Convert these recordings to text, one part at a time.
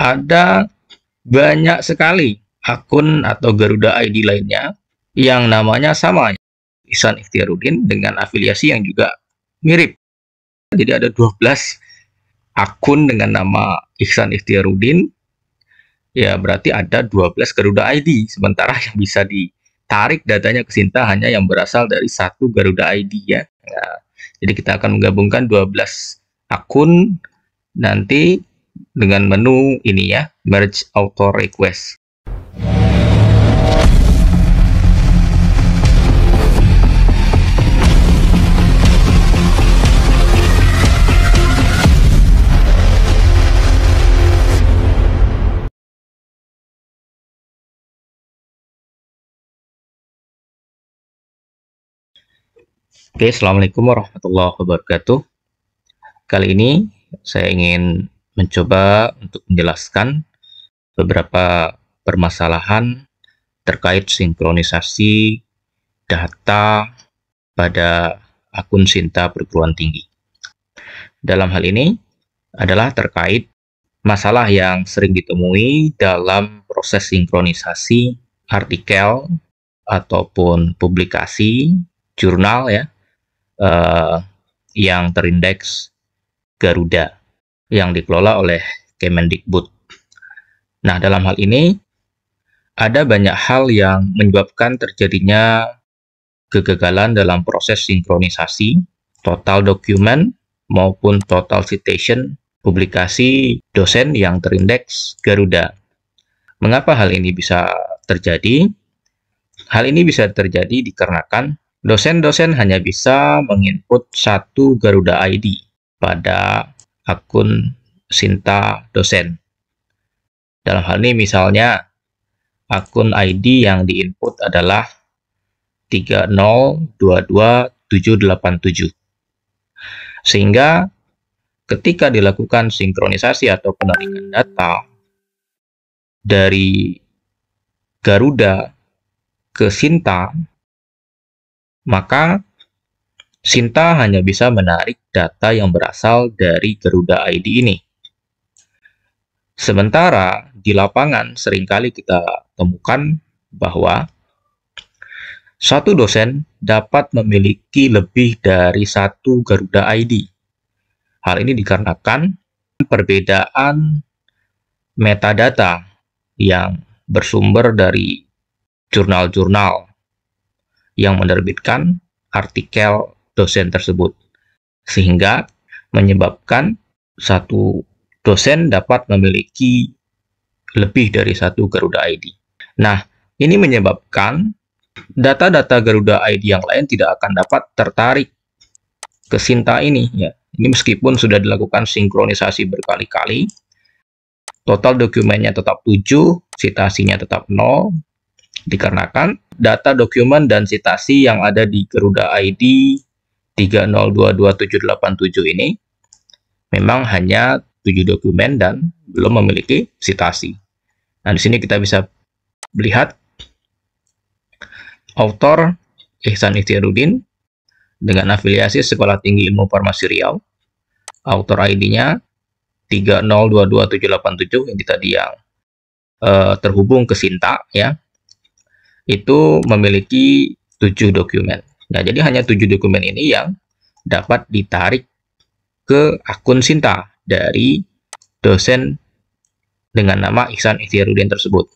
ada banyak sekali akun atau Garuda ID lainnya yang namanya sama Ihsan Ikhtiarudin dengan afiliasi yang juga mirip. Jadi ada 12 akun dengan nama Ihsan Ikhtiarudin ya berarti ada 12 Garuda ID sementara yang bisa ditarik datanya ke Sinta hanya yang berasal dari satu Garuda ID ya. Nah, jadi kita akan menggabungkan 12 akun nanti dengan menu ini ya, merge auto request. Oke, Assalamualaikum warahmatullahi wabarakatuh. Kali ini saya ingin mencoba untuk menjelaskan beberapa permasalahan terkait sinkronisasi data pada akun Sinta perguruan tinggi. Dalam hal ini adalah terkait masalah yang sering ditemui dalam proses sinkronisasi artikel ataupun publikasi jurnal ya eh, yang terindeks Garuda yang dikelola oleh Kemendikbud. Nah, dalam hal ini ada banyak hal yang menyebabkan terjadinya kegagalan dalam proses sinkronisasi total dokumen maupun total citation publikasi dosen yang terindeks Garuda. Mengapa hal ini bisa terjadi? Hal ini bisa terjadi dikarenakan dosen-dosen hanya bisa menginput satu Garuda ID pada akun Sinta dosen. Dalam hal ini misalnya akun ID yang diinput adalah 3022787. Sehingga ketika dilakukan sinkronisasi atau penarikan data dari Garuda ke Sinta, maka Sinta hanya bisa menarik data yang berasal dari Garuda ID ini. Sementara di lapangan seringkali kita temukan bahwa satu dosen dapat memiliki lebih dari satu Garuda ID. Hal ini dikarenakan perbedaan metadata yang bersumber dari jurnal-jurnal yang menerbitkan artikel dosen tersebut. Sehingga menyebabkan satu dosen dapat memiliki lebih dari satu Garuda ID. Nah, ini menyebabkan data-data Garuda ID yang lain tidak akan dapat tertarik ke Sinta ini. Ya. Ini meskipun sudah dilakukan sinkronisasi berkali-kali, total dokumennya tetap 7, citasinya tetap 0, dikarenakan data dokumen dan citasi yang ada di Garuda ID 3022787 ini memang hanya 7 dokumen dan belum memiliki sitasi. Nah, di sini kita bisa lihat author Ihsan Ikhtiaruddin dengan afiliasi Sekolah Tinggi Ilmu Farmasi Riau. author ID-nya 3022787 yang tadi yang eh, terhubung ke Sinta ya. Itu memiliki 7 dokumen. Nah, jadi hanya tujuh dokumen ini yang dapat ditarik ke akun Sinta dari dosen dengan nama Ihsan Ikhtiarudin tersebut.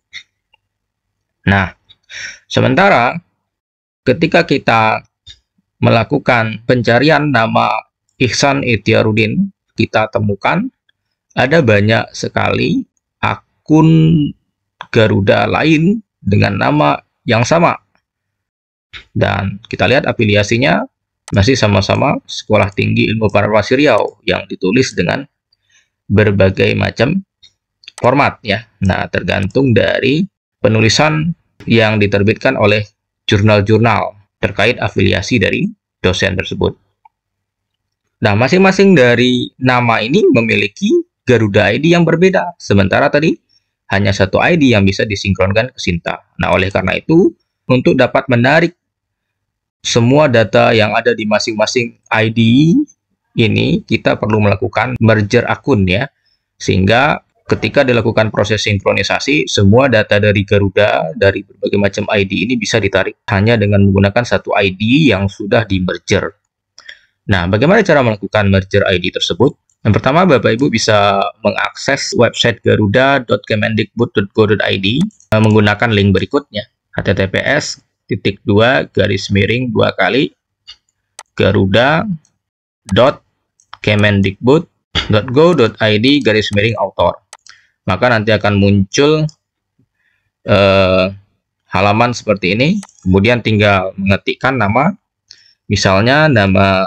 Nah, sementara ketika kita melakukan pencarian nama Ihsan Ikhtiarudin, kita temukan ada banyak sekali akun Garuda lain dengan nama yang sama dan kita lihat afiliasinya masih sama-sama Sekolah Tinggi Ilmu Farmasi Riau yang ditulis dengan berbagai macam format ya. Nah, tergantung dari penulisan yang diterbitkan oleh jurnal-jurnal terkait afiliasi dari dosen tersebut. Nah, masing-masing dari nama ini memiliki Garuda ID yang berbeda, sementara tadi hanya satu ID yang bisa disinkronkan ke Sinta. Nah, oleh karena itu, untuk dapat menarik semua data yang ada di masing-masing ID ini kita perlu melakukan merger akun ya. Sehingga ketika dilakukan proses sinkronisasi, semua data dari Garuda dari berbagai macam ID ini bisa ditarik hanya dengan menggunakan satu ID yang sudah di merger. Nah, bagaimana cara melakukan merger ID tersebut? Yang pertama, Bapak Ibu bisa mengakses website garuda.kemendikbud.go.id eh, menggunakan link berikutnya: https titik dua garis miring dua kali garuda dot kemendikbud dot go dot id garis miring author maka nanti akan muncul eh, halaman seperti ini kemudian tinggal mengetikkan nama misalnya nama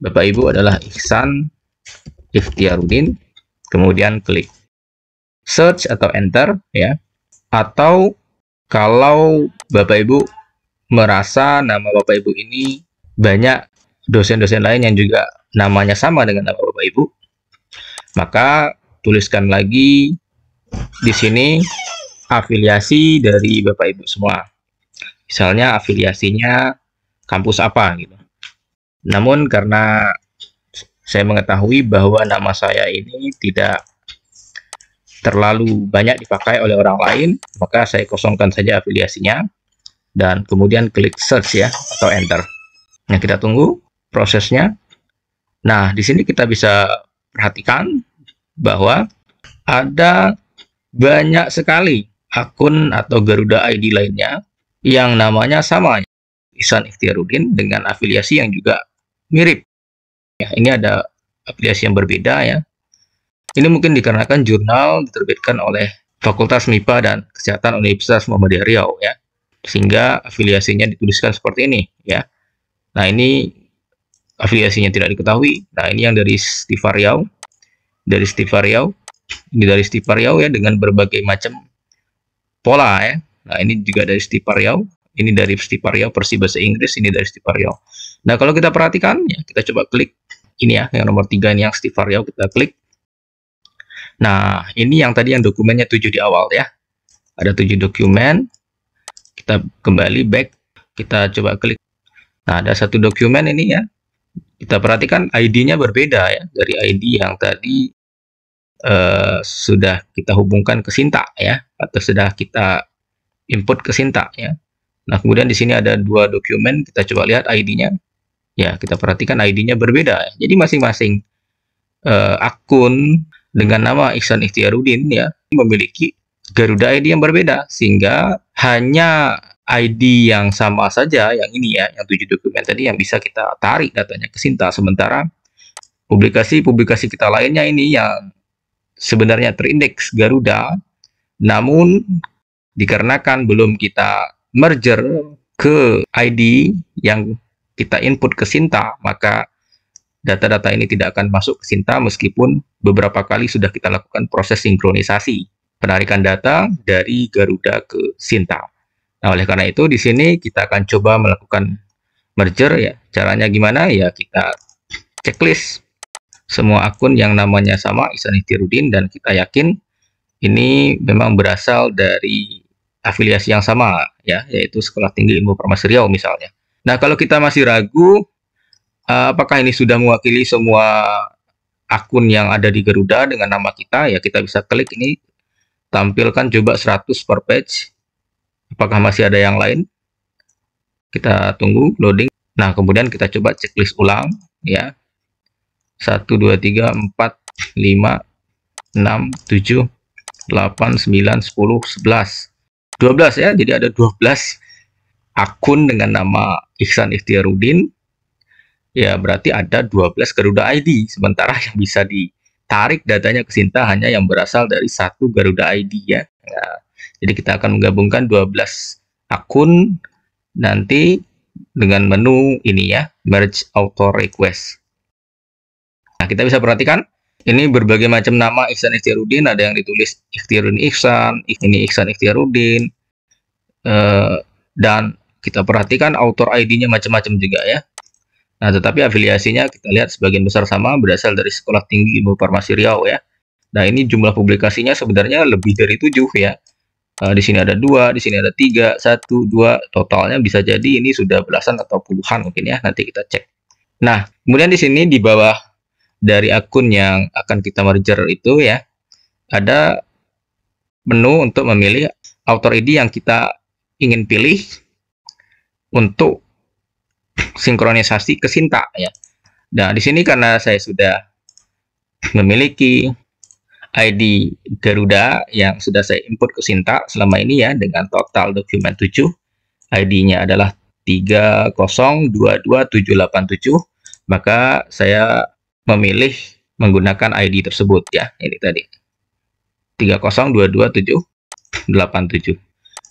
Bapak Ibu adalah Ihsan Iftiarudin kemudian klik search atau enter ya atau kalau Bapak Ibu merasa nama Bapak Ibu ini banyak dosen-dosen lain yang juga namanya sama dengan nama Bapak Ibu, maka tuliskan lagi di sini afiliasi dari Bapak Ibu semua. Misalnya afiliasinya kampus apa gitu. Namun karena saya mengetahui bahwa nama saya ini tidak terlalu banyak dipakai oleh orang lain, maka saya kosongkan saja afiliasinya dan kemudian klik search ya atau enter. Nah, kita tunggu prosesnya. Nah, di sini kita bisa perhatikan bahwa ada banyak sekali akun atau Garuda ID lainnya yang namanya sama isan Ikhtiarudin dengan afiliasi yang juga mirip. Ya, ini ada afiliasi yang berbeda ya. Ini mungkin dikarenakan jurnal diterbitkan oleh Fakultas MIPA dan Kesehatan Universitas Muhammadiyah Riau ya sehingga afiliasinya dituliskan seperti ini ya. Nah, ini afiliasinya tidak diketahui. Nah, ini yang dari Stiva Riau. Dari Stiva Riau. Ini dari Stiva Riau ya dengan berbagai macam pola ya. Nah, ini juga dari Stiva Riau. Ini dari Stiva Riau versi bahasa Inggris, ini dari Stiva Riau. Nah, kalau kita perhatikan ya, kita coba klik ini ya, yang nomor tiga ini yang Stiva Riau kita klik. Nah, ini yang tadi yang dokumennya tujuh di awal ya. Ada tujuh dokumen kita kembali back kita coba klik nah ada satu dokumen ini ya kita perhatikan ID-nya berbeda ya dari ID yang tadi eh, sudah kita hubungkan ke Sinta ya atau sudah kita input ke Sinta ya nah kemudian di sini ada dua dokumen kita coba lihat ID-nya ya kita perhatikan ID-nya berbeda ya. jadi masing-masing eh, akun dengan nama Ihsan Ikhtiarudin ya memiliki Garuda ID yang berbeda sehingga hanya ID yang sama saja yang ini ya yang tujuh dokumen tadi yang bisa kita tarik datanya ke Sinta sementara publikasi-publikasi kita lainnya ini yang sebenarnya terindeks Garuda namun dikarenakan belum kita merger ke ID yang kita input ke Sinta maka data-data ini tidak akan masuk ke Sinta meskipun beberapa kali sudah kita lakukan proses sinkronisasi penarikan data dari Garuda ke Sinta. Nah, oleh karena itu di sini kita akan coba melakukan merger ya. Caranya gimana? Ya kita checklist semua akun yang namanya sama Ihsan Ikhtiruddin dan kita yakin ini memang berasal dari afiliasi yang sama ya, yaitu Sekolah Tinggi Ilmu Farmasi Riau misalnya. Nah, kalau kita masih ragu eh, apakah ini sudah mewakili semua akun yang ada di Garuda dengan nama kita ya kita bisa klik ini tampilkan coba 100 per page apakah masih ada yang lain kita tunggu loading nah kemudian kita coba checklist ulang ya 1 2 3 4 5 6 7 8 9 10 11 12 ya jadi ada 12 akun dengan nama Ihsan Ikhtiarudin ya berarti ada 12 Garuda ID sementara yang bisa di tarik datanya ke Sinta hanya yang berasal dari satu Garuda ID ya. Nah, jadi kita akan menggabungkan 12 akun nanti dengan menu ini ya, merge auto request. Nah, kita bisa perhatikan ini berbagai macam nama Ihsan Ikhtiarudin, ada yang ditulis Ikhtiarudin Ihsan, ini Ihsan Ikhtiarudin, eh, dan kita perhatikan author ID-nya macam-macam juga ya. Nah, tetapi afiliasinya kita lihat sebagian besar sama berasal dari Sekolah Tinggi Ilmu Farmasi Riau ya. Nah, ini jumlah publikasinya sebenarnya lebih dari tujuh ya. Uh, di sini ada dua, di sini ada tiga, satu, dua, totalnya bisa jadi ini sudah belasan atau puluhan mungkin ya, nanti kita cek. Nah, kemudian di sini di bawah dari akun yang akan kita merger itu ya, ada menu untuk memilih author ID yang kita ingin pilih untuk sinkronisasi ke Sinta ya. Nah, di sini karena saya sudah memiliki ID Garuda yang sudah saya input ke Sinta selama ini ya dengan total dokumen 7 ID-nya adalah 3022787 maka saya memilih menggunakan ID tersebut ya ini tadi 3022787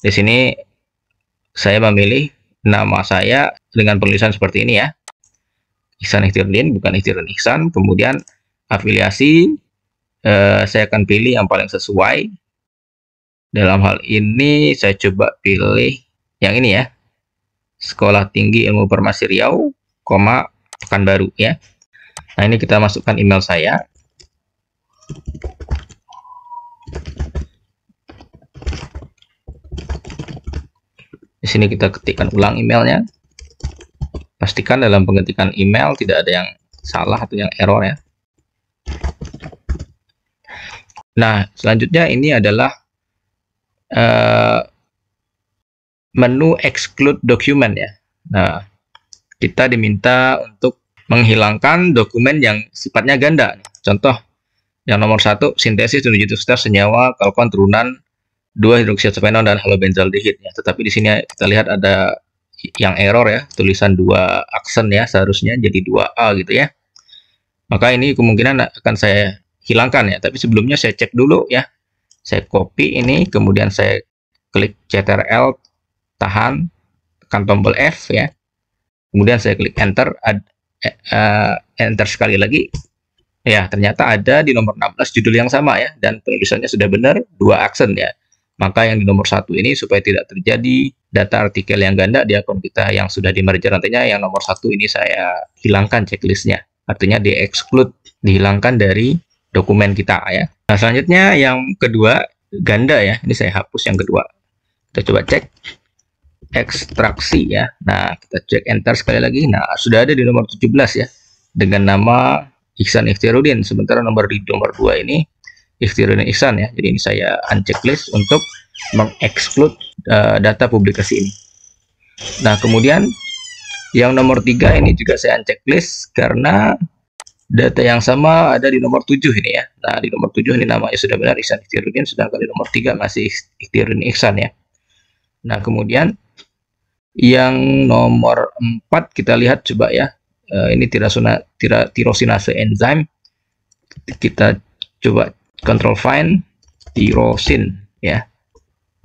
di sini saya memilih nama saya dengan penulisan seperti ini ya. Ihsan Ikhtiruddin, bukan Ikhtiruddin Ihsan. Kemudian afiliasi, eh, saya akan pilih yang paling sesuai. Dalam hal ini saya coba pilih yang ini ya. Sekolah Tinggi Ilmu Farmasi Riau, koma Pekanbaru ya. Nah ini kita masukkan email saya. Di sini kita ketikkan ulang emailnya. Pastikan dalam pengetikan email tidak ada yang salah atau yang error ya. Nah, selanjutnya ini adalah uh, menu exclude document ya. Nah, kita diminta untuk menghilangkan dokumen yang sifatnya ganda. Contoh yang nomor satu, sintesis menuju star senyawa kalkon turunan dua hidroksiacepenon dan halobenzaldehid ya. Tetapi di sini kita lihat ada yang error ya, tulisan dua aksen ya seharusnya jadi 2A gitu ya. Maka ini kemungkinan akan saya hilangkan ya, tapi sebelumnya saya cek dulu ya. Saya copy ini kemudian saya klik CTRL tahan tekan tombol F ya. Kemudian saya klik enter ad, uh, enter sekali lagi. Ya, ternyata ada di nomor 16 judul yang sama ya dan penulisannya sudah benar dua aksen ya maka yang di nomor satu ini supaya tidak terjadi data artikel yang ganda di akun kita yang sudah di merger nantinya yang nomor satu ini saya hilangkan checklistnya artinya di exclude dihilangkan dari dokumen kita ya nah selanjutnya yang kedua ganda ya ini saya hapus yang kedua kita coba cek ekstraksi ya nah kita cek enter sekali lagi nah sudah ada di nomor 17 ya dengan nama Iksan Iftirudin sementara nomor di nomor dua ini ikhtiar dan ihsan ya. Jadi ini saya unchecklist untuk mengeksklud uh, eh, data publikasi ini. Nah, kemudian yang nomor tiga ini juga saya unchecklist karena data yang sama ada di nomor 7 ini ya. Nah, di nomor 7 ini namanya sudah benar Ihsan Ikhtiaruddin, sedangkan di nomor 3 masih dan Ihsan ya. Nah, kemudian yang nomor 4 kita lihat coba ya. Eh, ini tirasona tira, tirosinase enzim. Kita coba control find tirosin ya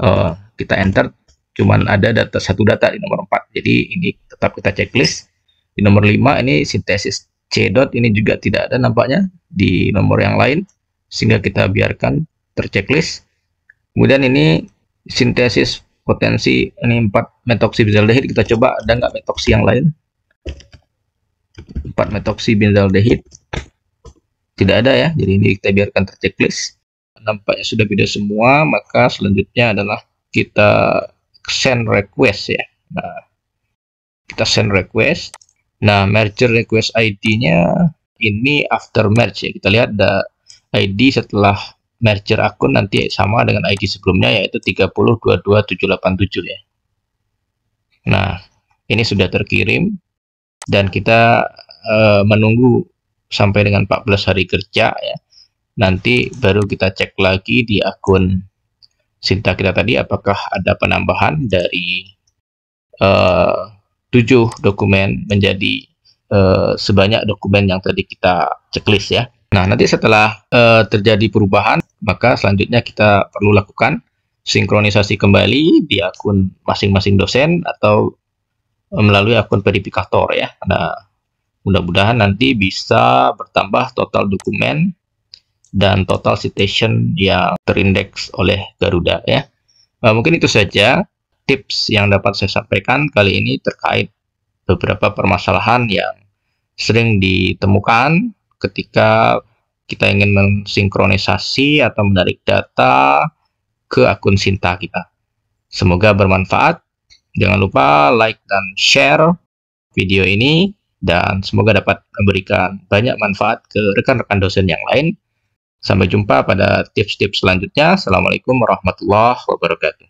uh, kita enter cuman ada data satu data di nomor 4 jadi ini tetap kita checklist di nomor 5 ini sintesis C dot ini juga tidak ada nampaknya di nomor yang lain sehingga kita biarkan terchecklist kemudian ini sintesis potensi ini 4 benzaldehid kita coba ada nggak metoksi yang lain 4 benzaldehid tidak ada ya jadi ini kita biarkan terceklis. nampaknya sudah beda semua maka selanjutnya adalah kita send request ya nah kita send request nah merger request ID-nya ini after merge ya kita lihat ada ID setelah merger akun nanti sama dengan ID sebelumnya yaitu 3022787 ya nah ini sudah terkirim dan kita uh, menunggu sampai dengan 14 hari kerja ya. Nanti baru kita cek lagi di akun Sinta kita tadi apakah ada penambahan dari uh, dokumen menjadi uh, sebanyak dokumen yang tadi kita checklist ya. Nah, nanti setelah uh, terjadi perubahan, maka selanjutnya kita perlu lakukan sinkronisasi kembali di akun masing-masing dosen atau melalui akun verifikator ya. Nah, Mudah-mudahan nanti bisa bertambah total dokumen dan total citation yang terindeks oleh Garuda ya. Nah, mungkin itu saja tips yang dapat saya sampaikan kali ini terkait beberapa permasalahan yang sering ditemukan ketika kita ingin mensinkronisasi atau menarik data ke akun Sinta kita. Semoga bermanfaat. Jangan lupa like dan share video ini dan semoga dapat memberikan banyak manfaat ke rekan-rekan dosen yang lain. Sampai jumpa pada tips-tips selanjutnya. Assalamualaikum warahmatullahi wabarakatuh.